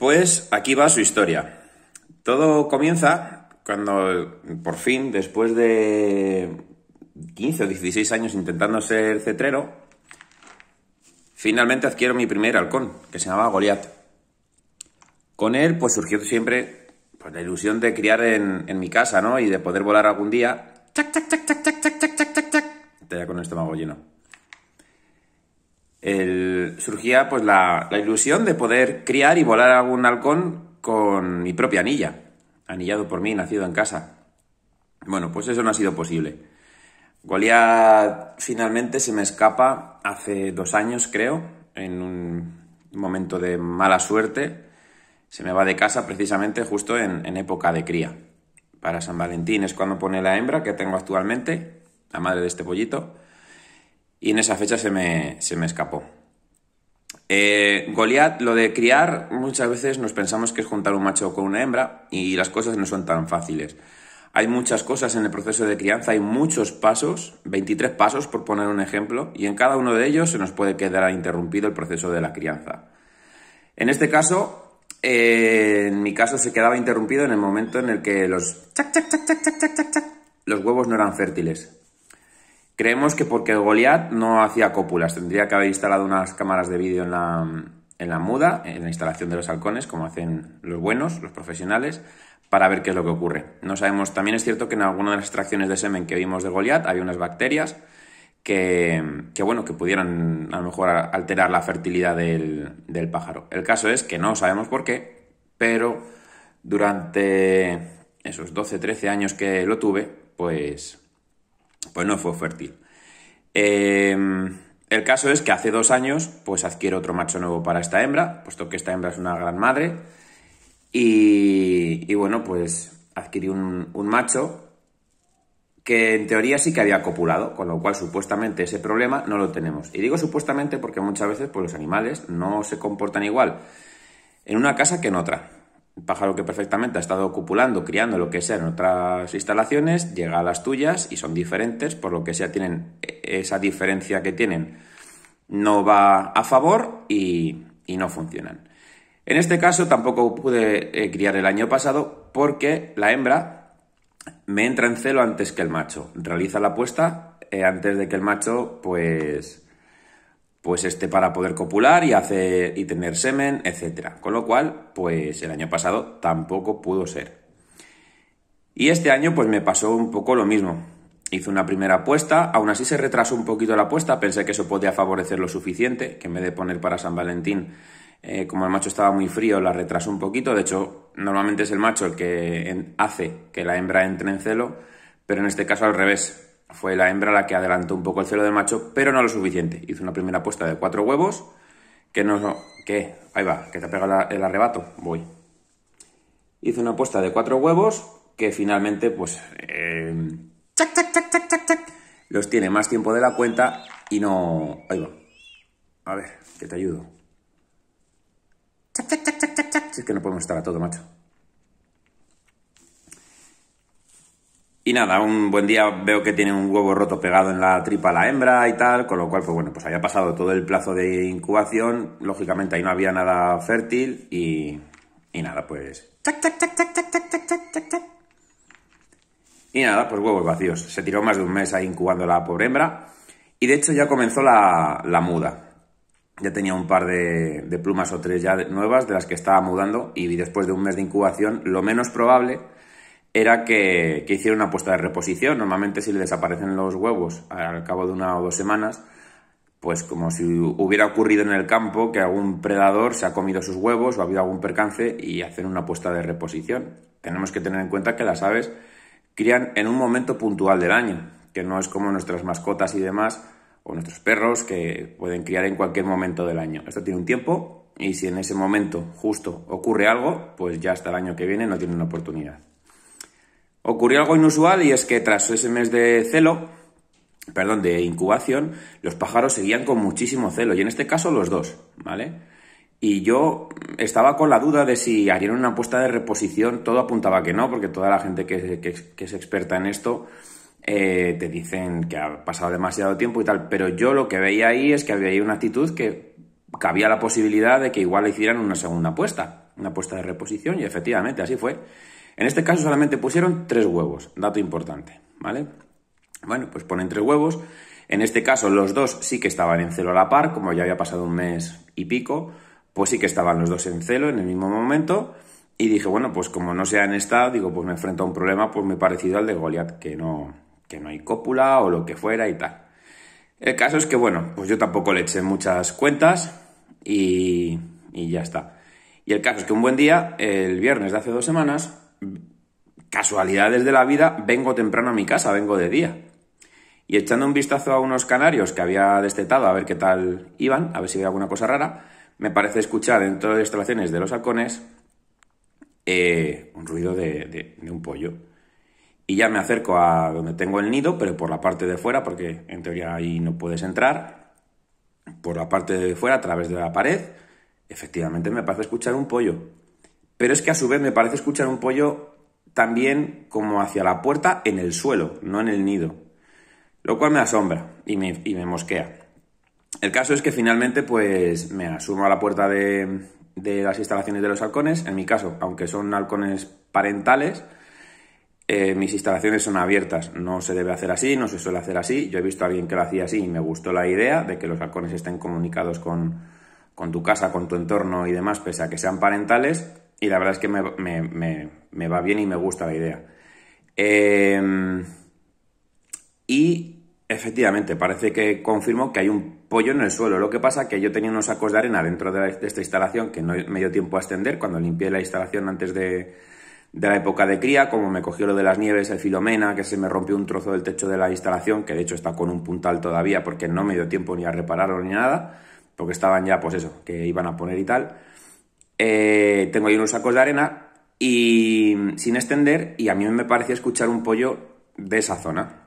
Pues aquí va su historia. Todo comienza cuando por fin, después de 15 o 16 años intentando ser cetrero, finalmente adquiero mi primer halcón, que se llamaba Goliath. Con él pues surgió siempre pues, la ilusión de criar en, mi casa, ¿no? Y de poder volar algún día. ¡Tac, tac, tac, tac, tac, tac, tac, tac, tac! con el estómago lleno el, surgía pues la, ilusión de poder criar y volar algún halcón con mi propia anilla, anillado por mí, nacido en casa. Bueno, pues eso no ha sido posible. Goliat finalmente se me escapa hace dos años, creo, en un momento de mala suerte. Se me va de casa precisamente justo en época de cría. Para San Valentín es cuando pone la hembra que tengo actualmente, la madre de este pollito y en esa fecha se me, se me escapó. Eh, Goliat, lo de criar, muchas veces nos pensamos que es juntar un macho con una hembra y las cosas no son tan fáciles. Hay muchas cosas en el proceso de crianza, hay muchos pasos, 23 pasos por poner un ejemplo, y en cada uno de ellos se nos puede quedar interrumpido el proceso de la crianza. En este caso, eh, en mi caso se quedaba interrumpido en el momento en el que los, los huevos no eran fértiles. Creemos que porque Goliath no hacía cópulas, tendría que haber instalado unas cámaras de vídeo en la, en la muda, en la instalación de los halcones, como hacen los buenos, los profesionales, para ver qué es lo que ocurre. No sabemos, también es cierto que en alguna de las extracciones de semen que vimos de Goliath había unas bacterias que, que bueno, que pudieran a lo mejor alterar la fertilidad del, del pájaro. El caso es que no sabemos por qué, pero durante esos 12-13 años que lo tuve, pues pues no fue fértil. Em, el caso es que hace dos años, pues adquiere otro macho nuevo para esta hembra, puesto que esta hembra es una gran madre. Y, bueno, pues adquirí un, macho que en teoría sí que había copulado, con lo cual supuestamente ese problema no lo tenemos. Y digo supuestamente porque muchas veces pues, los animales no se comportan igual en una casa que en otra pájaro que perfectamente ha estado copulando, criando lo que sea en otras instalaciones, llega a las tuyas y son diferentes, por lo que sea tienen e-, esa diferencia que tienen no va a favor y, no funcionan. En este caso tampoco pude eh, criar el año pasado porque la hembra me entra en celo antes que el macho. Realiza la apuesta eh, antes de que el macho pues pues este para poder copular y hacer y tener semen, etcétera. Con lo cual, pues el año pasado tampoco pudo ser. Y este año pues me pasó un poco lo mismo. Hice una primera apuesta, aún así se retrasó un poquito la apuesta, pensé que eso podía favorecer lo suficiente, que en vez de poner para San Valentín, eh, como el macho estaba muy frío, la retrasó un poquito, de hecho, normalmente es el macho el que hace que la hembra entre en celo, pero en este caso al revés, fue la hembra la que adelantó un poco el celo del macho, pero no lo suficiente. Hizo una primera apuesta de cuatro huevos, que no... que Ahí va, que te ha pegado el arrebato. Voy. Hizo una apuesta de cuatro huevos, que finalmente, pues... Em, los tiene más tiempo de la cuenta y no... Ahí va. A ver, que te ayudo. es que no podemos estar a todo, macho. Y nada, un buen día veo que tiene un huevo roto pegado en la tripa a la hembra y tal, con lo cual, pues bueno, pues había pasado todo el plazo de incubación, lógicamente ahí no había nada fértil y, nada, pues... Y nada, pues huevos vacíos. Se tiró más de un mes ahí incubando la pobre hembra y de hecho ya comenzó la, muda. Ya tenía un par de, de plumas o tres ya nuevas de las que estaba mudando y después de un mes de incubación, lo menos probable era que, que hiciera una puesta de reposición. Normalmente si le desaparecen los huevos al cabo de una o dos semanas, pues como si hubiera ocurrido en el campo que algún predador se ha comido sus huevos o ha habido algún percance y hacen una puesta de reposición. Tenemos que tener en cuenta que las aves crían en un momento puntual del año, que no es como nuestras mascotas y demás, o nuestros perros, que pueden criar en cualquier momento del año. Esto tiene un tiempo y si en ese momento justo ocurre algo, pues ya hasta el año que viene no tienen oportunidad ocurrió algo inusual y es que tras ese mes de celo, perdón, de incubación, los pájaros seguían con muchísimo celo y en este caso los dos, ¿vale? Y yo estaba con la duda de si harían una apuesta de reposición, todo apuntaba que no, porque toda la gente que, es experta en esto eh, te dicen que ha pasado demasiado tiempo y tal, pero yo lo que veía ahí es que había ahí una actitud que cabía la posibilidad de que igual hicieran una segunda apuesta, una apuesta de reposición y efectivamente así fue. En este caso solamente pusieron tres huevos, dato importante, ¿vale? Bueno, pues ponen tres huevos. En este caso los dos sí que estaban en celo a la par, como ya había pasado un mes y pico, pues sí que estaban los dos en celo en el mismo momento. Y dije, bueno, pues como no se han estado, digo, pues me enfrento a un problema pues muy parecido al de Goliath, que no, que no hay cópula o lo que fuera y tal. El caso es que, bueno, pues yo tampoco le eché muchas cuentas y ya está. Y el caso es que un buen día, el viernes de hace dos semanas, casualidades de la vida, vengo temprano a mi casa, vengo de día. Y echando un vistazo a unos canarios que había destetado a ver qué tal iban, a ver si había alguna cosa rara, me parece escuchar dentro de instalaciones de los halcones eh, un ruido de un pollo. Y ya me acerco a donde tengo el nido, pero por la parte de fuera, porque en teoría ahí no puedes entrar. Por la parte de fuera, a través de la pared, efectivamente me parece escuchar un pollo. Pero es que a su vez me parece escuchar un pollo también como hacia la puerta en el suelo, no en el nido. Lo cual me asombra y me, mosquea. El caso es que finalmente pues me asumo a la puerta de, las instalaciones de los halcones. En mi caso, aunque son halcones parentales, eh, mis instalaciones son abiertas. No se debe hacer así, no se suele hacer así. Yo he visto a alguien que lo hacía así y me gustó la idea de que los halcones estén comunicados con, con tu casa, con tu entorno y demás, pese a que sean parentales y la verdad es que me, va bien y me gusta la idea. Em, y efectivamente, parece que confirmo que hay un pollo en el suelo. Lo que pasa que yo tenía unos sacos de arena dentro de, esta instalación que no me dio tiempo a extender cuando limpié la instalación antes de, de la época de cría, como me cogió lo de las nieves, el filomena, que se me rompió un trozo del techo de la instalación, que de hecho está con un puntal todavía porque no me dio tiempo ni a repararlo ni nada, porque estaban ya, pues eso, que iban a poner y tal. Eh, tengo ahí unos sacos de arena y sin extender y a mí me parecía escuchar un pollo de esa zona.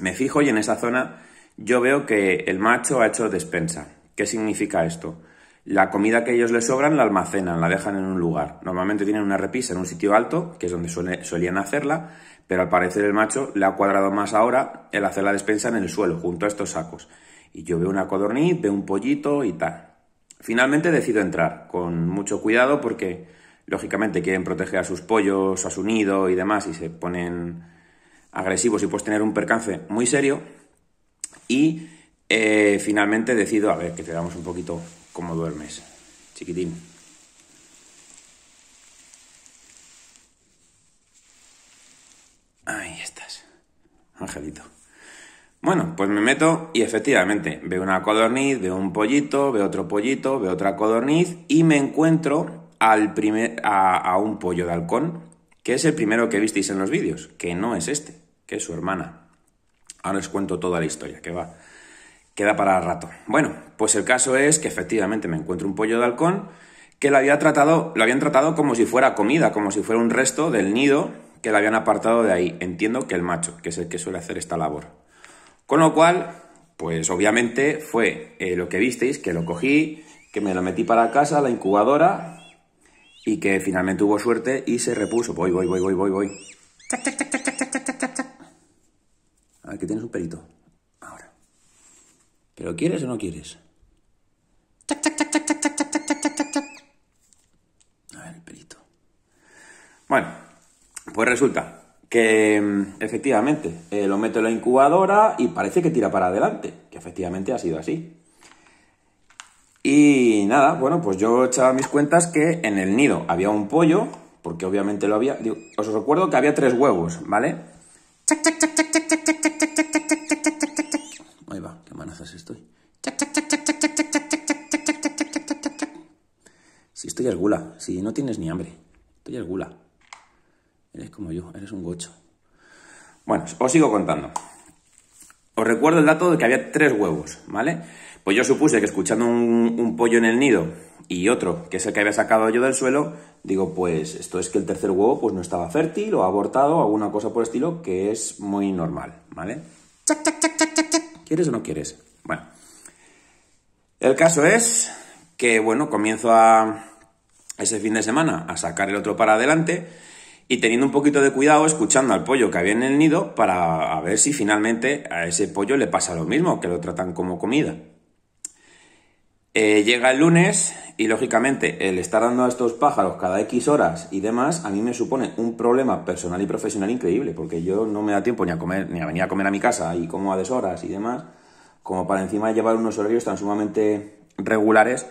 Me fijo y en esa zona yo veo que el macho ha hecho despensa. ¿Qué significa esto? La comida que ellos le sobran la almacenan, la dejan en un lugar. Normalmente tienen una repisa en un sitio alto, que es donde solían hacerla, pero al parecer el macho le ha cuadrado más ahora el hacer la despensa en el suelo, junto a estos sacos. Y yo veo una codorniz, veo un pollito y tal. Finalmente decido entrar, con mucho cuidado porque lógicamente quieren proteger a sus pollos, a su nido y demás y se ponen agresivos y puedes tener un percance muy serio. Y eh, finalmente decido, a ver, que te damos un poquito cómo duermes, chiquitín. Ahí estás, angelito. Bueno, pues me meto y efectivamente veo una codorniz, veo un pollito, veo otro pollito, veo otra codorniz y me encuentro al primer, a, un pollo de halcón, que es el primero que visteis en los vídeos, que no es este, que es su hermana. Ahora os cuento toda la historia, que va. Queda para rato. Bueno, pues el caso es que efectivamente me encuentro un pollo de halcón que lo, tratado, lo habían tratado como si fuera comida, como si fuera un resto del nido que le habían apartado de ahí. Entiendo que el macho, que es el que suele hacer esta labor. Con lo cual, pues obviamente fue lo que visteis, que lo cogí, que me lo metí para casa, la incubadora, y que finalmente hubo suerte y se repuso. Voy, voy, voy, voy, voy, voy. Aquí tienes un perito. Ahora. ¿Pero quieres o no quieres? A ver, el perito. Bueno, pues resulta efectivamente lo meto en la incubadora y parece que tira para adelante, que efectivamente ha sido así. Y nada, bueno, pues yo echaba mis cuentas que en el nido había un pollo, porque obviamente lo había. os recuerdo que había tres huevos, ¿vale? Ahí va, qué manazas estoy. Si estoy es gula, si no tienes ni hambre, estoy es gula. Eres como yo, eres un gocho. Bueno, os sigo contando. Os recuerdo el dato de que había tres huevos, ¿vale? Pues yo supuse que escuchando un, pollo en el nido y otro, que es el que había sacado yo del suelo, digo, pues esto es que el tercer huevo pues no estaba fértil o abortado o alguna cosa por estilo, que es muy normal, ¿vale? ¿Quieres o no quieres? Bueno. El caso es que, bueno, comienzo a ese fin de semana a sacar el otro para adelante y teniendo un poquito de cuidado, escuchando al pollo que había en el nido para ver si finalmente a ese pollo le pasa lo mismo, que lo tratan como comida. Eh, llega el lunes y lógicamente el estar dando a estos pájaros cada X horas y demás a mí me supone un problema personal y profesional increíble porque yo no me da tiempo ni a comer ni a venir a comer a mi casa y como a horas y demás como para encima llevar unos horarios tan sumamente regulares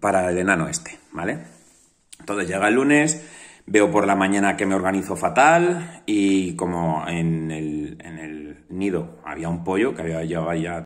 para el enano este, ¿vale? Entonces llega el lunes, veo por la mañana que me organizo fatal y como en el, nido había un pollo que había llevado ya